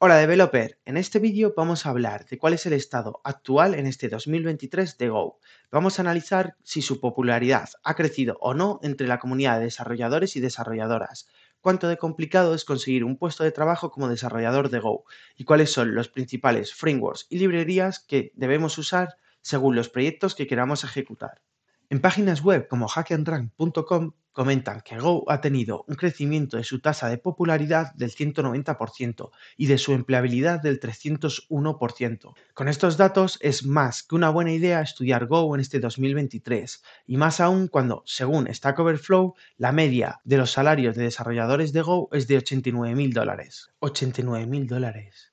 Hola developer, en este vídeo vamos a hablar de cuál es el estado actual en este 2023 de Go. Vamos a analizar si su popularidad ha crecido o no entre la comunidad de desarrolladores y desarrolladoras, cuánto de complicado es conseguir un puesto de trabajo como desarrollador de Go y cuáles son los principales frameworks y librerías que debemos usar según los proyectos que queramos ejecutar. En páginas web como hackandrank.com comentan que Go ha tenido un crecimiento de su tasa de popularidad del 190% y de su empleabilidad del 301%. Con estos datos es más que una buena idea estudiar Go en este 2023 y más aún cuando, según Stack Overflow, la media de los salarios de desarrolladores de Go es de 89.000 dólares. 89.000 dólares.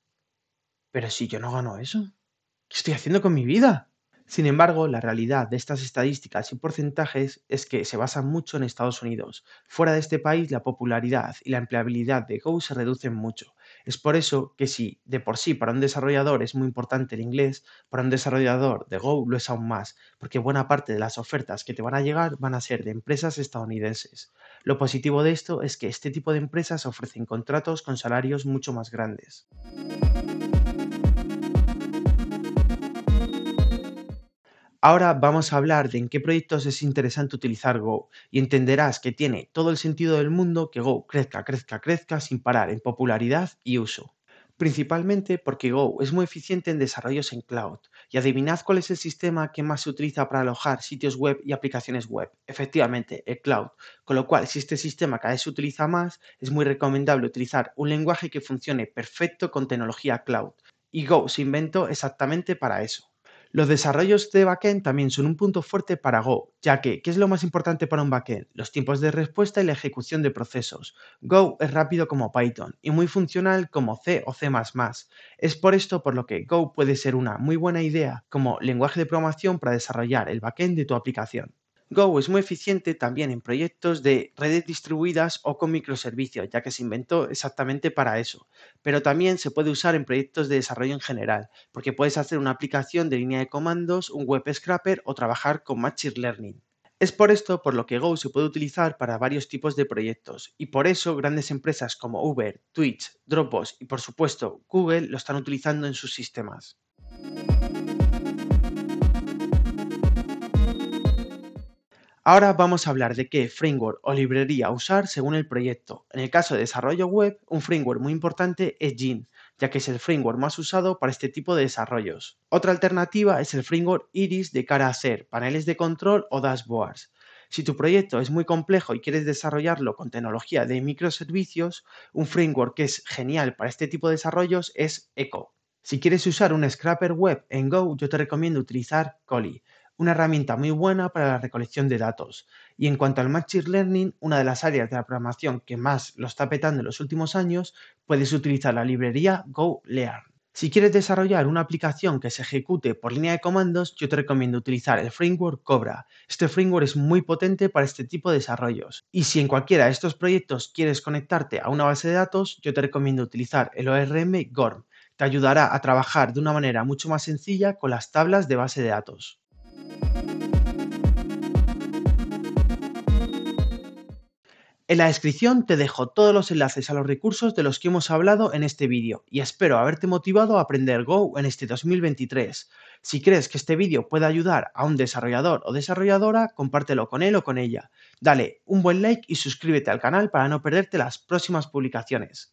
Pero si yo no gano eso, ¿qué estoy haciendo con mi vida? Sin embargo, la realidad de estas estadísticas y porcentajes es que se basan mucho en Estados Unidos. Fuera de este país, la popularidad y la empleabilidad de Go se reducen mucho. Es por eso que si de por sí para un desarrollador es muy importante el inglés, para un desarrollador de Go lo es aún más, porque buena parte de las ofertas que te van a llegar van a ser de empresas estadounidenses. Lo positivo de esto es que este tipo de empresas ofrecen contratos con salarios mucho más grandes. Ahora vamos a hablar de en qué proyectos es interesante utilizar Go y entenderás que tiene todo el sentido del mundo que Go crezca, crezca, crezca sin parar en popularidad y uso. Principalmente porque Go es muy eficiente en desarrollos en cloud. Y adivinad cuál es el sistema que más se utiliza para alojar sitios web y aplicaciones web. Efectivamente, el cloud. Con lo cual, si este sistema cada vez se utiliza más, es muy recomendable utilizar un lenguaje que funcione perfecto con tecnología cloud. Y Go se inventó exactamente para eso. Los desarrollos de backend también son un punto fuerte para Go, ya que, ¿qué es lo más importante para un backend? Los tiempos de respuesta y la ejecución de procesos. Go es rápido como Python y muy funcional como C o C++. Es por esto por lo que Go puede ser una muy buena idea como lenguaje de programación para desarrollar el backend de tu aplicación. Go es muy eficiente también en proyectos de redes distribuidas o con microservicios, ya que se inventó exactamente para eso. Pero también se puede usar en proyectos de desarrollo en general, porque puedes hacer una aplicación de línea de comandos, un web scrapper o trabajar con Machine Learning. Es por esto por lo que Go se puede utilizar para varios tipos de proyectos y por eso grandes empresas como Uber, Twitch, Dropbox y por supuesto Google lo están utilizando en sus sistemas. Ahora vamos a hablar de qué framework o librería usar según el proyecto. En el caso de desarrollo web, un framework muy importante es Gin, ya que es el framework más usado para este tipo de desarrollos. Otra alternativa es el framework Iris de cara a hacer paneles de control o dashboards. Si tu proyecto es muy complejo y quieres desarrollarlo con tecnología de microservicios, un framework que es genial para este tipo de desarrollos es Echo. Si quieres usar un scrapper web en Go, yo te recomiendo utilizar Coli una herramienta muy buena para la recolección de datos. Y en cuanto al Machine Learning, una de las áreas de la programación que más lo está petando en los últimos años, puedes utilizar la librería GoLearn. Si quieres desarrollar una aplicación que se ejecute por línea de comandos, yo te recomiendo utilizar el framework Cobra. Este framework es muy potente para este tipo de desarrollos. Y si en cualquiera de estos proyectos quieres conectarte a una base de datos, yo te recomiendo utilizar el ORM GORM. Te ayudará a trabajar de una manera mucho más sencilla con las tablas de base de datos. En la descripción te dejo todos los enlaces a los recursos de los que hemos hablado en este vídeo y espero haberte motivado a aprender Go en este 2023. Si crees que este vídeo puede ayudar a un desarrollador o desarrolladora, compártelo con él o con ella. Dale un buen like y suscríbete al canal para no perderte las próximas publicaciones.